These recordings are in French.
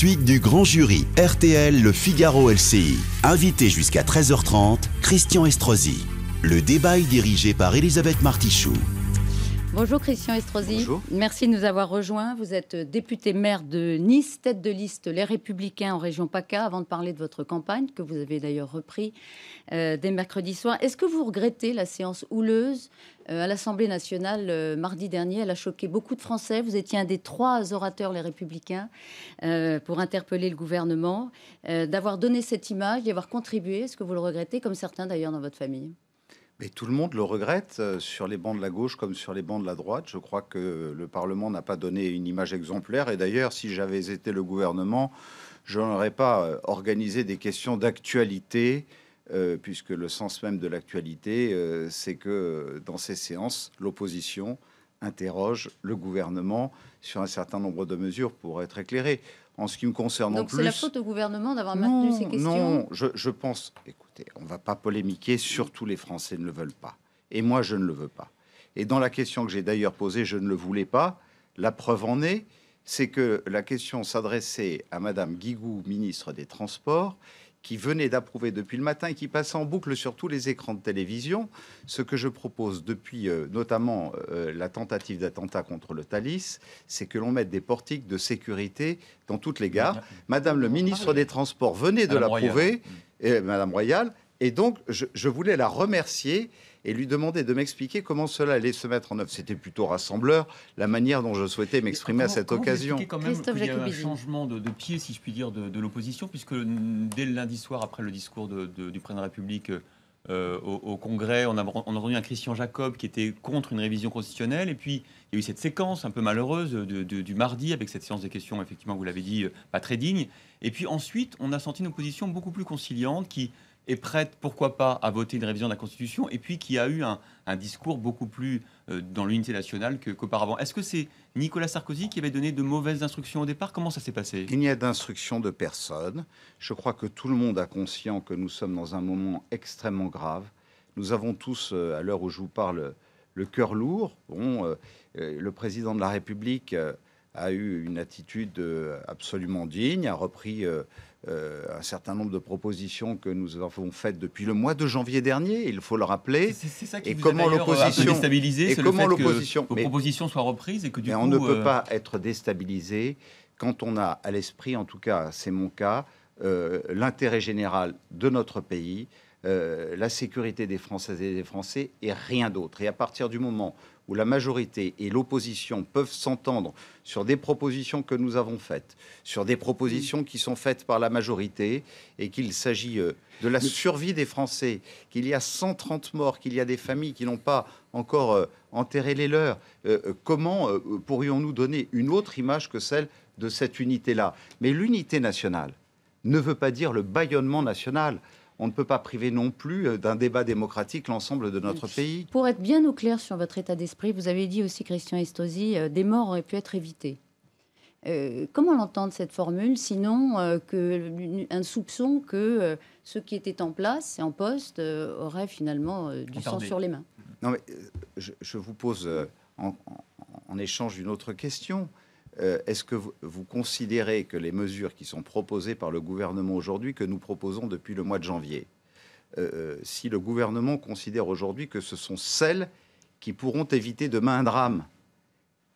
Suite du grand jury RTL Le Figaro LCI. Invité jusqu'à 13h30, Christian Estrosi. Le débat est dirigé par Elisabeth Martichoux. Bonjour Christian Estrosi. Bonjour. Merci de nous avoir rejoints. Vous êtes député maire de Nice, tête de liste Les Républicains en région PACA. Avant de parler de votre campagne, que vous avez d'ailleurs repris euh, dès mercredi soir, est-ce que vous regrettez la séance houleuse euh, à l'Assemblée nationale euh, mardi dernier Elle a choqué beaucoup de Français. Vous étiez un des trois orateurs Les Républicains pour interpeller le gouvernement. D'avoir donné cette image, d'y avoir contribué, est-ce que vous le regrettez, comme certains d'ailleurs dans votre famille mais tout le monde le regrette euh, sur les bancs de la gauche comme sur les bancs de la droite. Je crois que le Parlement n'a pas donné une image exemplaire. Et d'ailleurs, si j'avais été le gouvernement, je n'aurais pas euh, organisé des questions d'actualité, euh, puisque le sens même de l'actualité, c'est que dans ces séances, l'opposition interroge le gouvernement sur un certain nombre de mesures pour être éclairé en ce qui me concerne plus. c'est la faute au gouvernement d'avoir maintenu ces questions Non, je, je pense... Écoutez, on ne va pas polémiquer, surtout les Français ne le veulent pas. Et moi, je ne le veux pas. Et dans la question que j'ai d'ailleurs posée, je ne le voulais pas. La preuve en est, c'est que la question s'adressait à Madame Guigou, ministre des Transports, qui venait d'approuver depuis le matin et qui passe en boucle sur tous les écrans de télévision. Ce que je propose depuis euh, notamment euh, la tentative d'attentat contre le Thalys, c'est que l'on mette des portiques de sécurité dans toutes les gares. Madame le ministre des Transports venait de l'approuver, euh, Madame Royale, et donc je voulais la remercier et lui demander de m'expliquer comment cela allait se mettre en œuvre. C'était plutôt rassembleur, la manière dont je souhaitais m'exprimer à cette occasion. Vous quand même Christophe y a un changement de, pied, si je puis dire, de, l'opposition, puisque dès le lundi soir, après le discours du président de la République euh, euh, au, Congrès, on a, on a, entendu un Christian Jacob qui était contre une révision constitutionnelle, et puis il y a eu cette séquence un peu malheureuse du mardi, avec cette séance des questions, effectivement, vous l'avez dit, euh, pas très digne. Et puis ensuite, on a senti une opposition beaucoup plus conciliante qui est prête, pourquoi pas, à voter une révision de la Constitution, et puis qui a eu un, discours beaucoup plus euh, dans l'unité nationale qu'auparavant. Est-ce que c'est Nicolas Sarkozy qui avait donné de mauvaises instructions au départ Comment ça s'est passé Il n'y a d'instructions de personne. Je crois que tout le monde a conscience que nous sommes dans un moment extrêmement grave. Nous avons tous, euh, à l'heure où je vous parle, le cœur lourd. Bon, euh, le président de la République a eu une attitude absolument digne, a repris euh, un certain nombre de propositions que nous avons faites depuis le mois de janvier dernier, il faut le rappeler. et comment euh, l'opposition déstabilisé, et comment l'opposition vos propositions soient reprises et que du on ne peut euh, pas être déstabilisé quand on a à l'esprit, en tout cas c'est mon cas, l'intérêt général de notre pays euh, la sécurité des Françaises et des Français et rien d'autre. Et à partir du moment où la majorité et l'opposition peuvent s'entendre sur des propositions que nous avons faites, sur des propositions qui sont faites par la majorité, et qu'il s'agit euh, de la survie des Français, qu'il y a 130 morts, qu'il y a des familles qui n'ont pas encore euh, enterré les leurs, comment pourrions-nous donner une autre image que celle de cette unité-là Mais l'unité nationale ne veut pas dire le bâillonnement national on ne peut pas priver non plus euh, d'un débat démocratique l'ensemble de notre pays. Pour être bien au clair sur votre état d'esprit, vous avez dit aussi, Christian Estosi, euh, des morts auraient pu être évitées. Euh, comment l'entendre cette formule, sinon que, un soupçon que ceux qui étaient en place et en poste auraient finalement du sang sur les mains Non, mais je, vous pose en, en échange une autre question. Euh, est-ce que vous, considérez que les mesures qui sont proposées par le gouvernement aujourd'hui, que nous proposons depuis le mois de janvier, euh, euh, si le gouvernement considère aujourd'hui que ce sont celles qui pourront éviter demain un drame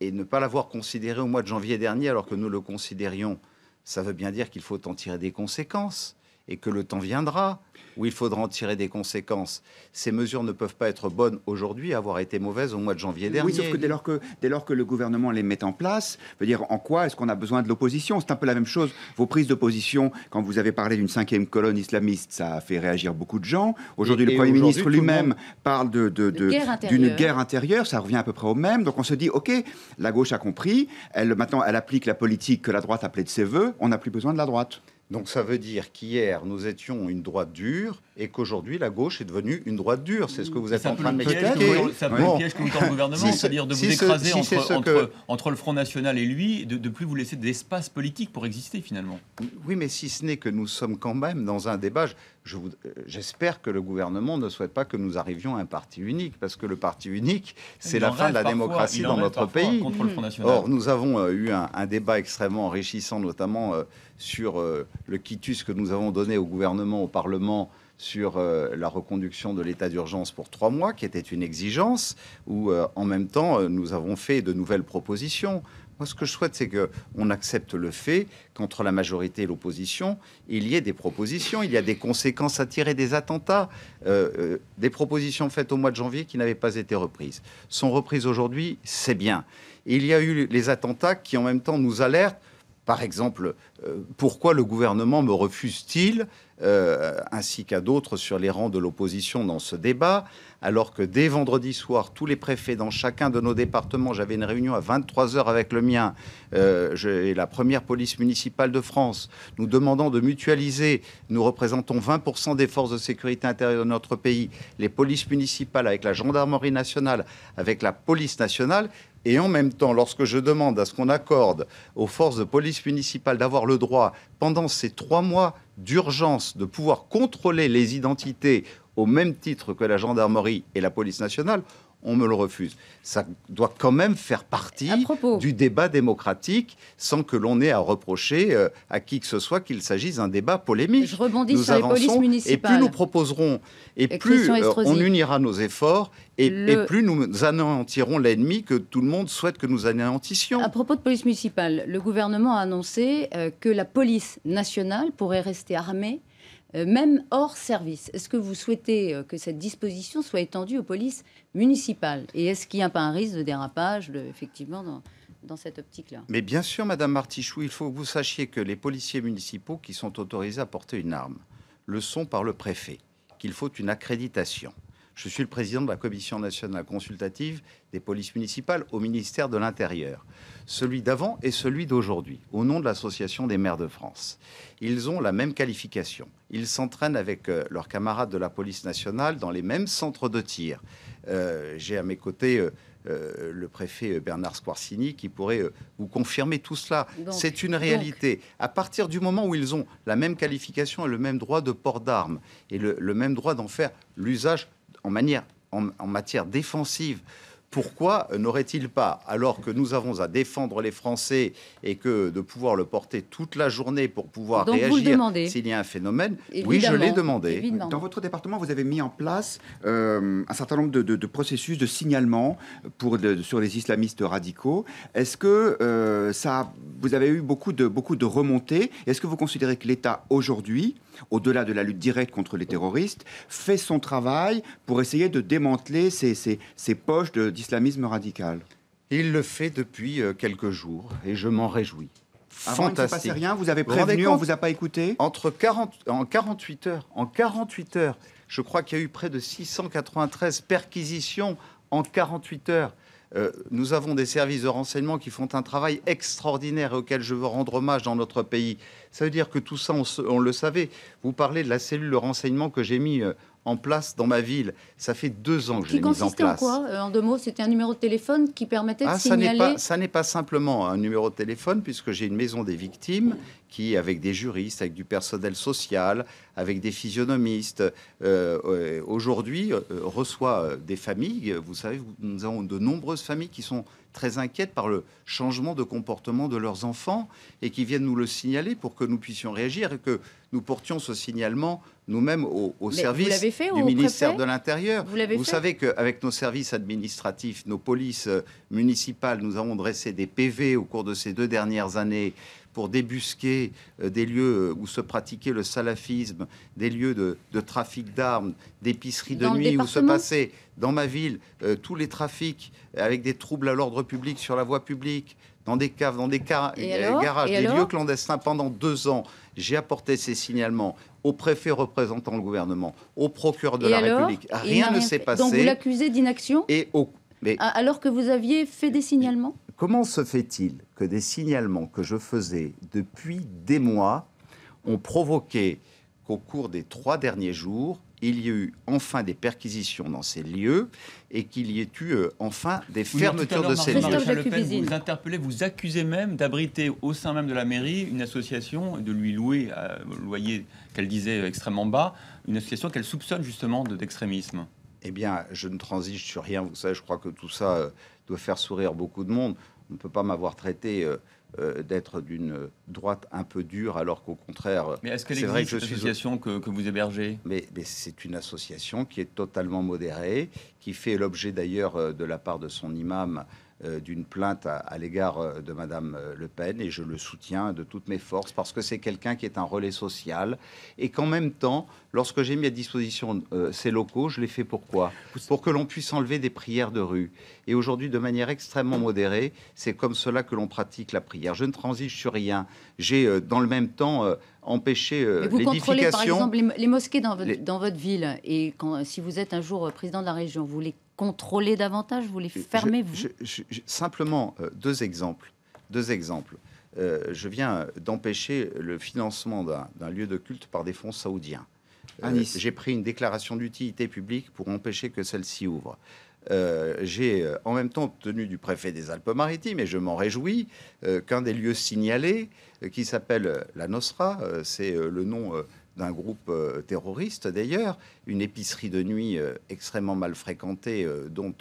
et ne pas l'avoir considéré au mois de janvier dernier alors que nous le considérions, ça veut bien dire qu'il faut en tirer des conséquences et que le temps viendra où il faudra en tirer des conséquences. Ces mesures ne peuvent pas être bonnes aujourd'hui, avoir été mauvaises au mois de janvier dernier. Oui, sauf que dès lors que, le gouvernement les met en place, veut dire en quoi est-ce qu'on a besoin de l'opposition C'est un peu la même chose. Vos prises d'opposition, quand vous avez parlé d'une cinquième colonne islamiste, ça a fait réagir beaucoup de gens. Aujourd'hui, le Premier ministre lui-même parle d'une guerre, intérieure, ça revient à peu près au même. Donc on se dit, OK, la gauche a compris, elle, maintenant elle applique la politique que la droite appelait de ses voeux, on n'a plus besoin de la droite. Donc ça veut dire qu'hier, nous étions une droite dure et qu'aujourd'hui, la gauche est devenue une droite dure. C'est ce que vous êtes en train de m'expliquer. Ça peut bon. piège que vous gouvernement, c'est-à-dire de vous écraser entre, le Front National et lui, de ne plus vous laisser d'espace politique pour exister finalement. Oui, mais si ce n'est que nous sommes quand même dans un débat. Euh, j'espère que le gouvernement ne souhaite pas que nous arrivions à un parti unique, parce que le parti unique, c'est la fin de la démocratie dans notre pays. Or, nous avons euh, eu un, débat extrêmement enrichissant, notamment euh, sur le quitus que nous avons donné au gouvernement, au Parlement, sur la reconduction de l'état d'urgence pour trois mois, qui était une exigence, où en même temps nous avons fait de nouvelles propositions ce que je souhaite, c'est qu'on accepte le fait qu'entre la majorité et l'opposition, il y ait des propositions, il y a des conséquences à tirer des attentats, euh, euh, des propositions faites au mois de janvier qui n'avaient pas été reprises. Sont reprises aujourd'hui, c'est bien. il y a eu les attentats qui, en même temps, nous alertent par exemple, euh, pourquoi le gouvernement me refuse-t-il, euh, ainsi qu'à d'autres sur les rangs de l'opposition dans ce débat, alors que dès vendredi soir, tous les préfets dans chacun de nos départements, j'avais une réunion à 23h avec le mien euh, et la première police municipale de France, nous demandant de mutualiser, nous représentons 20% des forces de sécurité intérieure de notre pays, les polices municipales avec la gendarmerie nationale, avec la police nationale, et en même temps, lorsque je demande à ce qu'on accorde aux forces de police municipales d'avoir le droit, pendant ces trois mois d'urgence, de pouvoir contrôler les identités au même titre que la gendarmerie et la police nationale, on me le refuse. Ça doit quand même faire partie du débat démocratique sans que l'on ait à reprocher euh, à qui que ce soit qu'il s'agisse d'un débat polémique. Je rebondis nous sur les polices Et plus nous proposerons, et, plus euh, on unira nos efforts, et, plus nous anéantirons l'ennemi que tout le monde souhaite que nous anéantissions. À propos de police municipale, le gouvernement a annoncé euh, que la police nationale pourrait rester armée euh, même hors service. Est-ce que vous souhaitez euh, que cette disposition soit étendue aux polices municipales Et est-ce qu'il n'y a pas un risque de dérapage, effectivement, dans, cette optique-là Mais bien sûr, Madame Martichou, il faut que vous sachiez que les policiers municipaux qui sont autorisés à porter une arme le sont par le préfet, qu'il faut une accréditation. Je suis le président de la Commission nationale consultative des polices municipales au ministère de l'Intérieur. Celui d'avant et celui d'aujourd'hui, au nom de l'Association des maires de France. Ils ont la même qualification. Ils s'entraînent avec euh, leurs camarades de la police nationale dans les mêmes centres de tir. Euh, j'ai à mes côtés... Euh, le préfet Bernard Squarcini qui pourrait vous confirmer tout cela. C'est une réalité. à partir du moment où ils ont la même qualification et le même droit de port d'armes et le même droit d'en faire l'usage en, manière, en, matière défensive pourquoi n'aurait-il pas, alors que nous avons à défendre les Français et que de pouvoir le porter toute la journée pour pouvoir réagir s'il y a un phénomène Oui, je l'ai demandé. Dans votre département, vous avez mis en place euh, un certain nombre de, processus de signalement pour sur les islamistes radicaux. Est-ce que euh, ça, vous avez eu beaucoup de, beaucoup de remontées Est-ce que vous considérez que l'État aujourd'hui au-delà de la lutte directe contre les terroristes, fait son travail pour essayer de démanteler ces, ces, ces poches d'islamisme radical. Il le fait depuis euh, quelques jours et je m'en réjouis. Avant, Fantastique. il ne rien, vous avez prévenu, on ne vous a pas écouté en 48 heures, en 48 heures, je crois qu'il y a eu près de 693 perquisitions en 48 heures. Euh, nous avons des services de renseignement qui font un travail extraordinaire auquel je veux rendre hommage dans notre pays. Ça veut dire que tout ça, on, on le savait. Vous parlez de la cellule de renseignement que j'ai mis euh, en place dans ma ville. Ça fait deux ans que je l'ai mise en place. Qui consistait en quoi euh, En deux mots, c'était un numéro de téléphone qui permettait de signaler... Ah, ça n'est, pas, ça n'est pas simplement un numéro de téléphone, puisque j'ai une maison des victimes qui, avec des juristes, avec du personnel social, avec des physionomistes, euh, euh, aujourd'hui reçoit des familles. Vous savez, nous avons de nombreuses familles qui sont très inquiètes par le changement de comportement de leurs enfants et qui viennent nous le signaler pour que nous puissions réagir et que nous portions ce signalement nous-mêmes au, service du ministère de l'Intérieur. Vous, savez qu'avec nos services administratifs, nos polices euh, municipales, nous avons dressé des PV au cours de ces deux dernières années pour débusquer euh, des lieux euh, où se pratiquait le salafisme, des lieux de, trafic d'armes, d'épiceries de nuit où se passaient, dans ma ville, tous les trafics avec des troubles à l'ordre public sur la voie publique, dans des caves, dans des garages, des lieux clandestins pendant deux ans. J'ai apporté ces signalements au préfet représentant le gouvernement, au procureur de la République. Rien ne s'est passé. Donc vous l'accusez d'inaction Et au... Mais... Alors que vous aviez fait des signalements Comment se fait-il que des signalements que je faisais depuis des mois ont provoqué qu'au cours des trois derniers jours, il y a eu enfin des perquisitions dans ces lieux et qu'il y ait eu euh, enfin des fermetures de ces lieux. vous interpellez, vous accusez même d'abriter au sein même de la mairie une association de lui louer, à, euh, loyer qu'elle disait extrêmement bas, une association qu'elle soupçonne justement d'extrémisme. eh bien, je ne transige sur rien. Vous savez, je crois que tout ça euh, doit faire sourire beaucoup de monde. On ne peut pas m'avoir traité. Euh, d'être d'une droite un peu dure, alors qu'au contraire. Mais est-ce que cette association que, que, vous hébergez mais c'est une association qui est totalement modérée, qui fait l'objet d'ailleurs euh, de la part de son imam euh, d'une plainte à, l'égard euh, de Madame euh, Le Pen et je le soutiens de toutes mes forces parce que c'est quelqu'un qui est un relais social et qu'en même temps, lorsque j'ai mis à disposition ces locaux, je l'ai fait pourquoi Pour que l'on puisse enlever des prières de rue. Et aujourd'hui, de manière extrêmement modérée, c'est comme cela que l'on pratique la prière. Je ne transige sur rien. J'ai dans le même temps empêché Mais vous contrôlez par exemple les, mosquées dans votre, dans votre ville et quand, si vous êtes un jour président de la région, vous les contrôler davantage Vous les fermez vous Simplement euh, deux exemples. Deux exemples. Euh, je viens d'empêcher le financement d'un lieu de culte par des fonds saoudiens. Euh, ah, nice. J'ai pris une déclaration d'utilité publique pour empêcher que celle-ci ouvre. j'ai en même temps obtenu du préfet des Alpes-Maritimes, et je m'en réjouis, qu'un des lieux signalés, qui s'appelle la Nosra, c'est le nom d'un groupe euh, terroriste d'ailleurs, une épicerie de nuit euh, extrêmement mal fréquentée euh, dont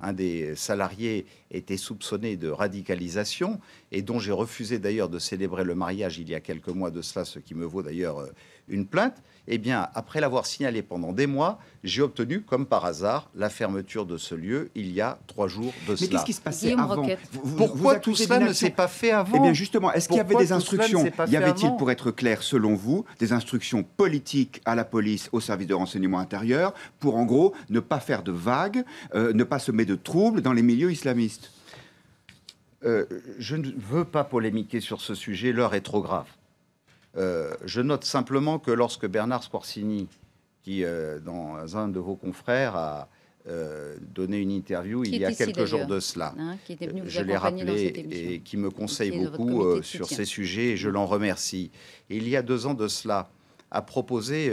un des salariés était soupçonné de radicalisation et dont j'ai refusé d'ailleurs de célébrer le mariage il y a quelques mois de cela, ce qui me vaut d'ailleurs une plainte, et eh bien, après l'avoir signalé pendant des mois, j'ai obtenu, comme par hasard, la fermeture de ce lieu il y a trois jours de cela. Mais qu'est-ce qui se passait avant Pourquoi tout cela ne s'est pas fait avant Eh bien, justement, est-ce qu'il y avait des instructions Y avait-il, pour être clair, selon vous, des instructions politiques à la police, au service de renseignement intérieur, pour, en gros, ne pas faire de vagues, euh, ne pas semer de troubles dans les milieux islamistes euh, je ne veux pas polémiquer sur ce sujet, l'heure est trop grave. Euh, je note simplement que lorsque Bernard Squarcini, qui euh, dans un de vos confrères a euh, donné une interview il y a quelques jours de cela, hein, je l'ai rappelé et qui me conseille beaucoup sur ces sujets et je l'en remercie. il y a deux ans de cela, a proposé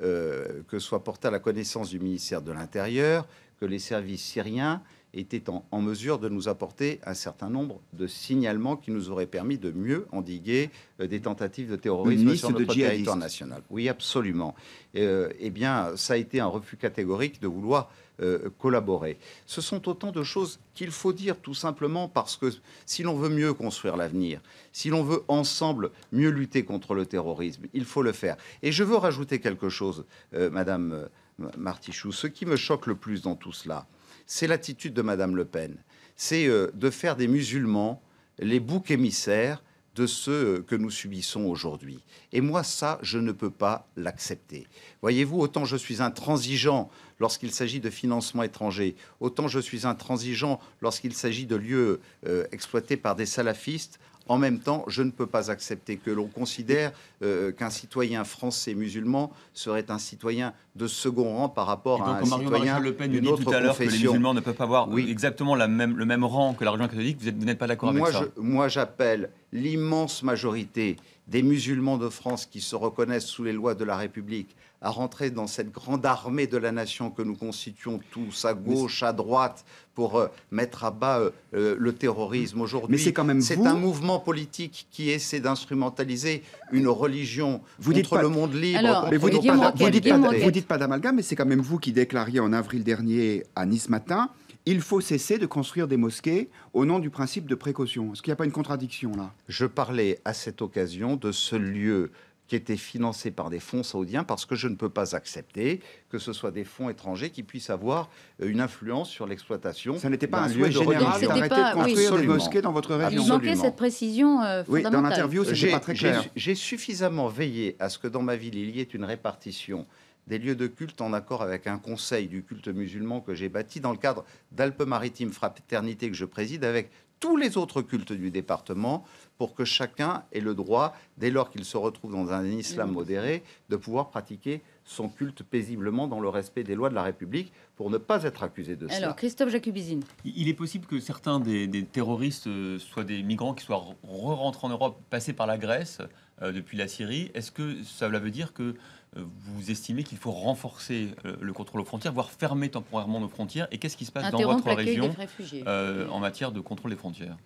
que soit porté à la connaissance du ministère de l'Intérieur que les services syriens était en, mesure de nous apporter un certain nombre de signalements qui nous auraient permis de mieux endiguer euh, des tentatives de terrorisme sur notre de territoire national. Oui, absolument. Euh, eh bien, ça a été un refus catégorique de vouloir euh, collaborer. Ce sont autant de choses qu'il faut dire tout simplement parce que si l'on veut mieux construire l'avenir, si l'on veut ensemble mieux lutter contre le terrorisme, il faut le faire. Et je veux rajouter quelque chose, Madame Martichou. Ce qui me choque le plus dans tout cela, c'est l'attitude de Madame Le Pen. C'est euh, de faire des musulmans les boucs émissaires de ce euh, que nous subissons aujourd'hui. Et moi, ça, je ne peux pas l'accepter. Voyez-vous, autant je suis intransigeant lorsqu'il s'agit de financement étranger, autant je suis intransigeant lorsqu'il s'agit de lieux euh, exploités par des salafistes en même temps, je ne peux pas accepter que l'on considère euh, qu'un citoyen français musulman serait un citoyen de second rang par rapport à un Mario citoyen Le Pen dit tout à l'heure que les musulmans ne peuvent pas avoir exactement le même rang que la religion catholique. Vous n'êtes pas d'accord avec ça Moi, j'appelle l'immense majorité des musulmans de France qui se reconnaissent sous les lois de la République à rentrer dans cette grande armée de la nation que nous constituons tous, à gauche, à droite, pour euh, mettre à bas euh, euh, le terrorisme aujourd'hui. Mais c'est quand même C'est un mouvement politique qui essaie d'instrumentaliser une religion vous contre dites le monde libre. mais vous dites, pas, vous, dites pas, dites pas d'amalgame, mais c'est quand même vous qui déclariez en avril dernier à Nice Matin il faut cesser de construire des mosquées au nom du principe de précaution. Est-ce qu'il n'y a pas une contradiction là Je parlais à cette occasion de ce lieu qui était financé par des fonds saoudiens parce que je ne peux pas accepter que ce soit des fonds étrangers qui puissent avoir euh, une influence sur l'exploitation. Ça n'était pas un lieu général d'arrêter de construire dans votre région. Il manquait cette précision fondamentale. Euh, oui, dans l'interview, c'est pas très clair. J'ai suffisamment veillé à ce que dans ma ville, il y ait une répartition des lieux de culte en accord avec un conseil du culte musulman que j'ai bâti dans le cadre d'Alpes-Maritimes Fraternité que je préside avec tous les autres cultes du département pour que chacun ait le droit, dès lors qu'il se retrouve dans un islam modéré, de pouvoir pratiquer son culte paisiblement dans le respect des lois de la République pour ne pas être accusé de ça. cela. Alors, Christophe Jacubizine. Il est possible que certains des, terroristes euh, soient des migrants qui soient re-rentrés en Europe, passés par la Grèce, euh, depuis la Syrie. Est-ce que ça veut dire que euh, vous estimez qu'il faut renforcer euh, le contrôle aux frontières, voire fermer temporairement nos frontières. Et qu'est-ce qui se passe dans votre région euh, en matière de contrôle des frontières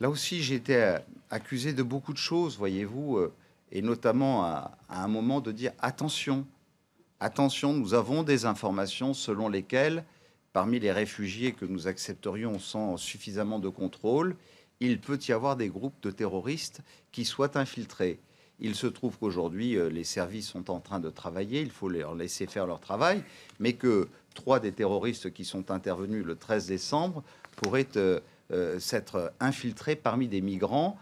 Là aussi, j'ai été accusé de beaucoup de choses, voyez-vous, et notamment à, à, un moment de dire attention, attention, nous avons des informations selon lesquelles, parmi les réfugiés que nous accepterions sans suffisamment de contrôle, il peut y avoir des groupes de terroristes qui soient infiltrés. Il se trouve qu'aujourd'hui, euh, les services sont en train de travailler, il faut leur laisser faire leur travail, mais que trois des terroristes qui sont intervenus le 13 décembre pourraient euh, euh, s'être infiltrés parmi des migrants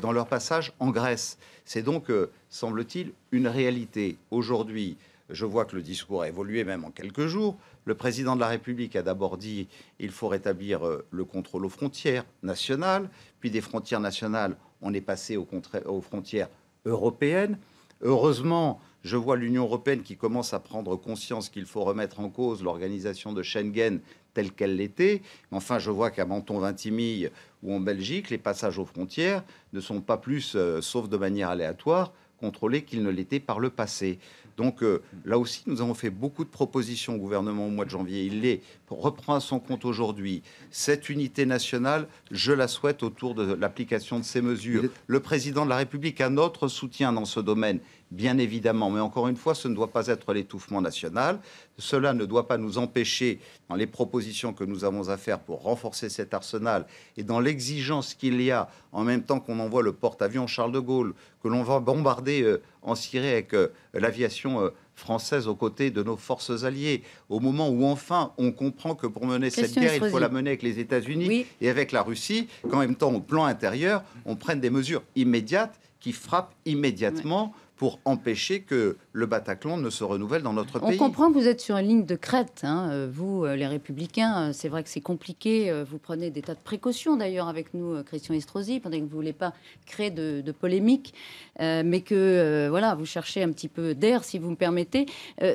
dans leur passage en Grèce. C'est donc, semble-t-il, une réalité. Aujourd'hui, je vois que le discours a évolué même en quelques jours. Le président de la République a d'abord dit il faut rétablir le contrôle aux frontières nationales, puis des frontières nationales, on est passé aux frontières européenne. Heureusement, je vois l'Union européenne qui commence à prendre conscience qu'il faut remettre en cause l'organisation de Schengen telle qu'elle l'était. Enfin, je vois qu'à Menton-Vintimille ou en Belgique, les passages aux frontières ne sont pas plus, euh, sauf de manière aléatoire, contrôlé qu'il ne l'était par le passé. Donc euh, là aussi, nous avons fait beaucoup de propositions au gouvernement au mois de janvier. Il les reprend à son compte aujourd'hui. Cette unité nationale, je la souhaite autour de l'application de ces mesures. Le président de la République a notre soutien dans ce domaine bien évidemment. Mais encore une fois, ce ne doit pas être l'étouffement national. Cela ne doit pas nous empêcher, dans les propositions que nous avons à faire pour renforcer cet arsenal et dans l'exigence qu'il y a, en même temps qu'on envoie le porte-avions Charles de Gaulle, que l'on va bombarder euh, en Syrie avec euh, l'aviation. Euh, française aux côtés de nos forces alliées, au moment où enfin on comprend que pour mener cette guerre, il faut la mener avec les États-Unis et avec la Russie, qu'en même temps, au plan intérieur, on prenne des mesures immédiates qui frappent immédiatement pour empêcher que le Bataclan ne se renouvelle dans notre pays. On comprend que vous êtes sur une ligne de crête, hein, euh, vous, euh, les Républicains. Euh, c'est vrai que c'est compliqué. Vous prenez des tas de précautions, d'ailleurs, avec nous, Christian Estrosi, pendant que vous ne voulez pas créer de, de polémique, mais que voilà, vous cherchez un petit peu d'air, si vous me permettez.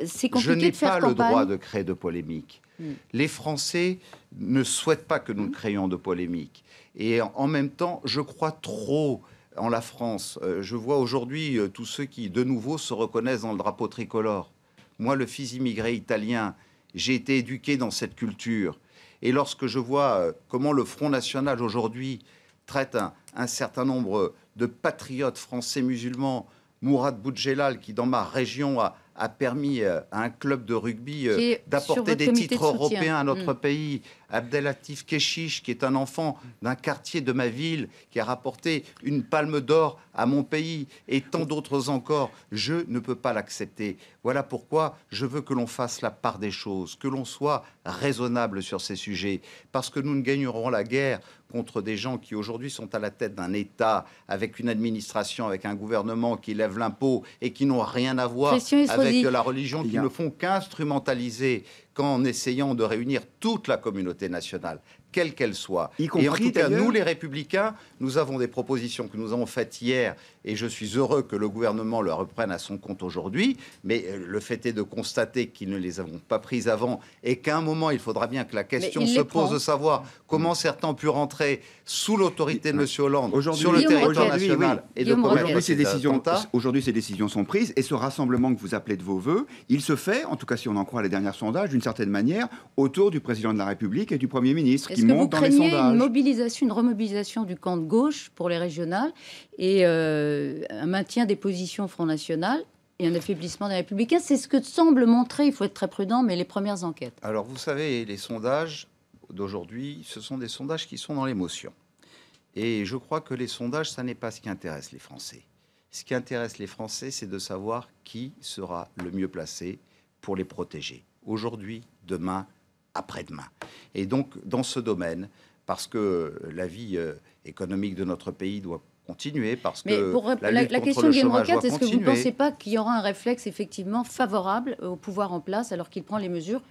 c'est compliqué Je n'ai pas le droit de créer de polémique. Hmm. Les Français ne souhaitent pas que nous hmm. créions de polémique. Et en même temps, je crois trop en la France. Euh, je vois aujourd'hui euh, tous ceux qui, de nouveau, se reconnaissent dans le drapeau tricolore. Moi, le fils immigré italien, j'ai été éduqué dans cette culture. Et lorsque je vois euh, comment le Front National aujourd'hui traite un, certain nombre de patriotes français musulmans, Mourad Boudjelal, qui dans ma région a, permis à un club de rugby d'apporter des titres européens à notre mm. pays, Abdelatif Keshish, qui est un enfant d'un quartier de ma ville, qui a rapporté une palme d'or à mon pays, et tant d'autres encore, je ne peux pas l'accepter. Voilà pourquoi je veux que l'on fasse la part des choses, que l'on soit raisonnable sur ces sujets, parce que nous ne gagnerons la guerre contre des gens qui aujourd'hui sont à la tête d'un État, avec une administration, avec un gouvernement qui lève l'impôt et qui n'ont rien à voir avec la religion, qui ne font qu'instrumentaliser qu'en essayant de réunir toute la communauté nationale, quelle qu'elle soit. et en tout cas, nous, les Républicains, nous avons des propositions que nous avons faites hier, et je suis heureux que le gouvernement le reprenne à son compte aujourd'hui, mais euh, le fait est de constater qu'ils ne les avons pas prises avant, et qu'à un moment, il faudra bien que la question se pose de savoir comment certains ont pu rentrer sous l'autorité de M. Hollande sur le territoire national. Et de aujourd'hui, ces, décisions, aujourd'hui, ces décisions sont prises, et ce rassemblement que vous appelez de vos voeux, il se fait, en tout cas si on en croit les derniers sondages, d'une certaine manière, autour du président de la République et du Premier ministre. Qui est-ce que vous craignez une mobilisation, une remobilisation du camp de gauche pour les régionales et euh, un maintien des positions Front National et un affaiblissement des Républicains C'est ce que semble montrer, il faut être très prudent, mais les premières enquêtes. Alors vous savez, les sondages d'aujourd'hui, ce sont des sondages qui sont dans l'émotion. Et je crois que les sondages, ça n'est pas ce qui intéresse les Français. Ce qui intéresse les Français, c'est de savoir qui sera le mieux placé pour les protéger. Aujourd'hui, demain, après-demain. Et donc, dans ce domaine, parce que la vie euh, économique de notre pays doit continuer parce Mais que pour la, question de Game est-ce que vous ne pensez pas qu'il y aura un réflexe effectivement favorable au pouvoir en place alors qu'il prend les mesures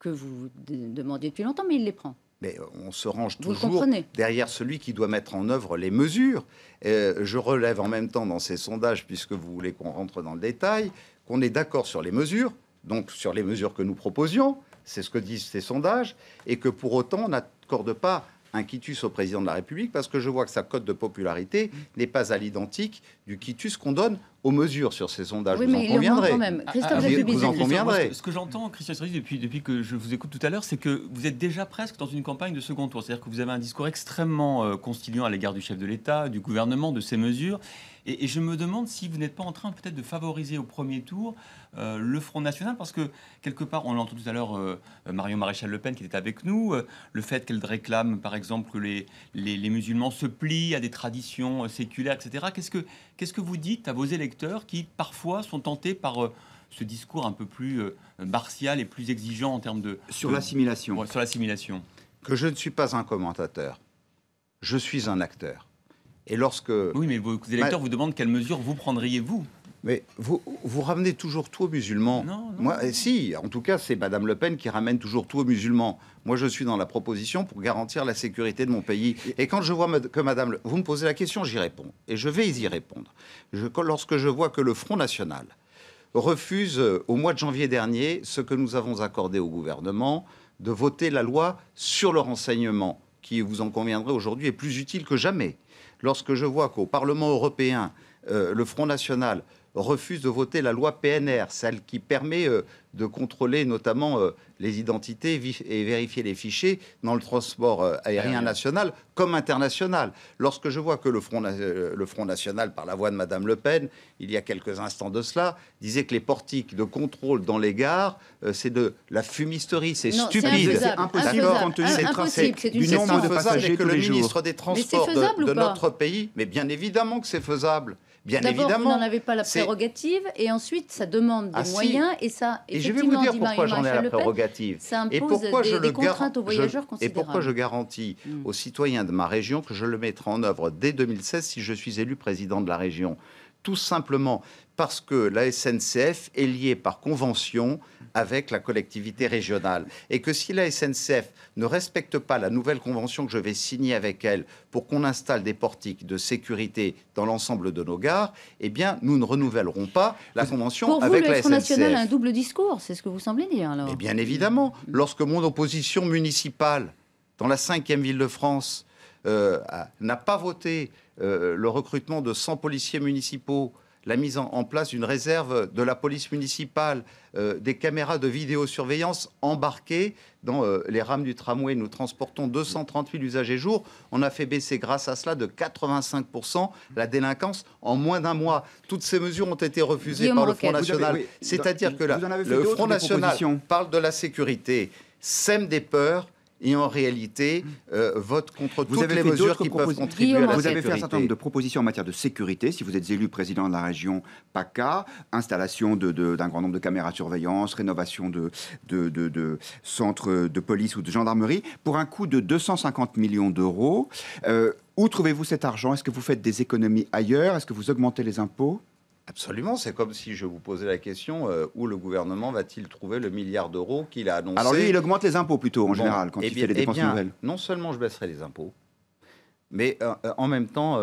que vous demandiez depuis longtemps, mais il les prend mais on se range toujours derrière celui qui doit mettre en œuvre les mesures. Euh, je relève en même temps dans ces sondages, puisque vous voulez qu'on rentre dans le détail, qu'on est d'accord sur les mesures, donc sur les mesures que nous proposions, c'est ce que disent ces sondages, et que pour autant on n'accorde pas un quitus au président de la République, parce que je vois que sa cote de popularité n'est pas à l'identique du quitus qu'on donne aux mesures sur ces sondages. vous mais en conviendrez. Quand même. Ah, Christophe ah, vous, en conviendrez. Ce, que j'entends, Christian depuis, depuis que je vous écoute tout à l'heure, c'est que vous êtes déjà presque dans une campagne de second tour. C'est-à-dire que vous avez un discours extrêmement euh, constituant à l'égard du chef de l'État, du gouvernement, de ces mesures. Et, je me demande si vous n'êtes pas en train peut-être de favoriser au premier tour euh, le Front National, parce que quelque part, on l'entend tout à l'heure, euh, Marion Maréchal Le Pen qui était avec nous, le fait qu'elle réclame, par exemple, que les, les, les, musulmans se plient à des traditions séculaires, etc. Qu'est-ce que, qu'est-ce que vous dites à vos électeurs qui parfois sont tentés par euh, ce discours un peu plus euh, martial et plus exigeant en termes de... Sur l'assimilation. sur l'assimilation. Que je ne suis pas un commentateur, je suis un acteur. Et lorsque... Oui, mais vos électeurs vous demandent quelles mesures vous prendriez-vous mais vous, ramenez toujours tout aux musulmans. Non, Moi, si, en tout cas, c'est Madame Le Pen qui ramène toujours tout aux musulmans. Moi, je suis dans la proposition pour garantir la sécurité de mon pays. Et quand je vois que Madame, vous me posez la question, j'y réponds. Et je vais y répondre. Je, lorsque je vois que le Front National refuse, euh, au mois de janvier dernier, ce que nous avons accordé au gouvernement, de voter la loi sur le renseignement, qui, vous en conviendrez aujourd'hui, est plus utile que jamais. Lorsque je vois qu'au Parlement européen, euh, le Front National refuse de voter la loi PNR, celle qui permet euh, de contrôler notamment euh, les identités et vérifier les fichiers dans le transport euh, aérien national comme international. Lorsque je vois que le Front, le Front National, par la voix de Mme Le Pen, il y a quelques instants de cela, disait que les portiques de contrôle dans les gares, c'est de la fumisterie, c'est stupide. C'est impossible, impossible. C'est du nombre de passagers que le ministre des Transports de notre pays, mais bien évidemment que c'est faisable. Bien évidemment. Vous n'en avez pas la prérogative, et ensuite, ça demande des ah, moyens, et ça. Et je vais vous dire pourquoi j'en ai la prérogative. impose et pourquoi je le aux voyageurs Et pourquoi je garantis mm. aux citoyens de ma région que je le mettrai en œuvre dès 2016 si je suis élu président de la région tout simplement parce que la SNCF est liée par convention avec la collectivité régionale. Et que si la SNCF ne respecte pas la nouvelle convention que je vais signer avec elle pour qu'on installe des portiques de sécurité dans l'ensemble de nos gares, eh bien, nous ne renouvellerons pas la convention pour vous, avec le Front National a un double discours, c'est ce que vous semblez dire bien évidemment, mm. lorsque mon opposition municipale dans la cinquième ville de France euh, n'a pas voté euh, le recrutement de 100 policiers municipaux la mise en, place d'une réserve de la police municipale, euh, des caméras de vidéosurveillance embarquées dans les rames du tramway. Nous transportons 238 usagers jour. On a fait baisser grâce à cela de 85% la délinquance en moins d'un mois. Toutes ces mesures ont été refusées par le Front National. C'est-à-dire que le Front National parle de la sécurité, sème des peurs et en réalité euh, vote contre vous toutes avez les mesures qui peuvent contribuer Vous avez fait un certain nombre de propositions en matière de sécurité. Si vous êtes élu président de la région PACA, installation d'un grand nombre de caméras de surveillance, rénovation de, centres de police ou de gendarmerie, pour un coût de 250 millions d'euros. Euh, où trouvez-vous cet argent Est-ce que vous faites des économies ailleurs Est-ce que vous augmentez les impôts Absolument, c'est comme si je vous posais la question euh, où le gouvernement va-t-il trouver le milliard d'euros qu'il a annoncé Alors lui, il augmente les impôts plutôt en général quand eh il fait les eh dépenses nouvelles. Non seulement je baisserai les impôts, mais euh, euh, en même temps,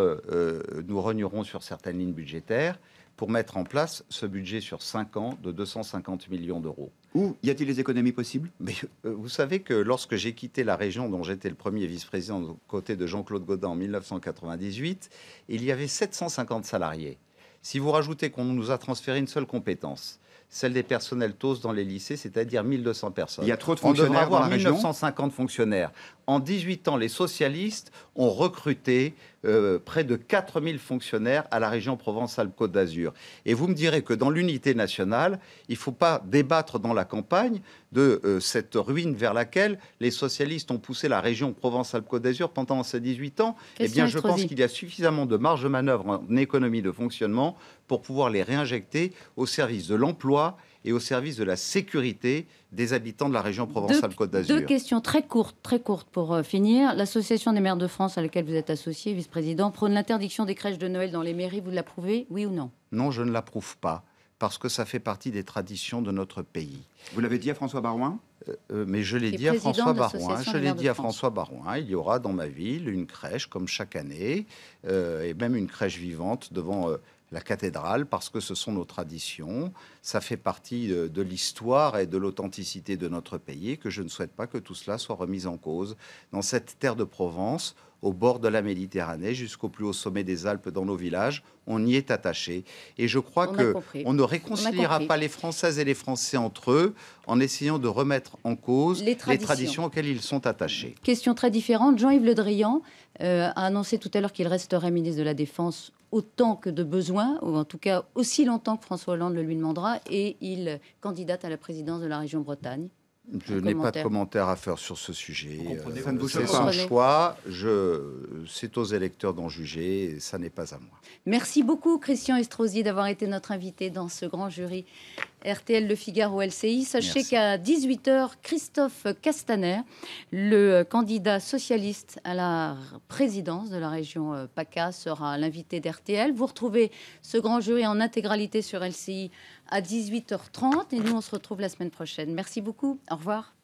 nous renierons sur certaines lignes budgétaires pour mettre en place ce budget sur 5 ans de 250 millions d'euros. Où y a-t-il des économies possibles Mais vous savez que lorsque j'ai quitté la région dont j'étais le premier vice-président côté de Jean-Claude Godin en 1998, il y avait 750 salariés. Si vous rajoutez qu'on nous a transféré une seule compétence, celle des personnels TOS dans les lycées, c'est-à-dire 1200 personnes. Il y a trop de fonctionnaires. On avoir 1950 fonctionnaires. En 18 ans, les socialistes ont recruté euh, près de 4000 fonctionnaires à la région Provence-Alpes-Côte d'Azur. Et vous me direz que dans l'unité nationale, il ne faut pas débattre dans la campagne de euh, cette ruine vers laquelle les socialistes ont poussé la région Provence-Alpes-Côte d'Azur pendant ces 18 ans. eh bien, je pense qu'il y a suffisamment de marge de manœuvre en économie de fonctionnement pour pouvoir les réinjecter au service de l'emploi et au service de la sécurité des habitants de la région Provençale-Côte d'Azur. Deux questions très courtes, très courtes pour euh, finir. L'association des maires de France à laquelle vous êtes associé, vice-président, prône l'interdiction des crèches de Noël dans les mairies. Vous l'approuvez, oui ou non Non, je ne l'approuve pas parce que ça fait partie des traditions de notre pays. Vous l'avez dit à François Barouin euh, euh, mais je l'ai dit à François Barouin. Je l'ai dit à François Barouin. Il y aura dans ma ville une crèche comme chaque année, et même une crèche vivante devant la cathédrale parce que ce sont nos traditions, ça fait partie de, l'histoire et de l'authenticité de notre pays et que je ne souhaite pas que tout cela soit remis en cause dans cette terre de Provence au bord de la Méditerranée jusqu'au plus haut sommet des Alpes dans nos villages, on y est attaché et je crois qu'on que on ne réconciliera pas les Françaises et les Français entre eux en essayant de remettre en cause les traditions, auxquelles ils sont attachés. Question très différente, Jean-Yves Le Drian euh, a annoncé tout à l'heure qu'il resterait ministre de la Défense autant que de besoin, ou en tout cas aussi longtemps que François Hollande le lui demandera, et il candidate à la présidence de la région Bretagne. Je n'ai pas de commentaire à faire sur ce sujet. Euh, c'est son choix. c'est aux électeurs d'en juger. Et ça n'est pas à moi. Merci beaucoup, Christian Estrosi, d'avoir été notre invité dans ce grand jury RTL Le Figaro LCI. Sachez qu'à 18h, Christophe Castaner, le candidat socialiste à la présidence de la région euh, PACA, sera l'invité d'RTL. Vous retrouvez ce grand jury en intégralité sur LCI à 18h30 et nous on se retrouve la semaine prochaine. Merci beaucoup. Au revoir.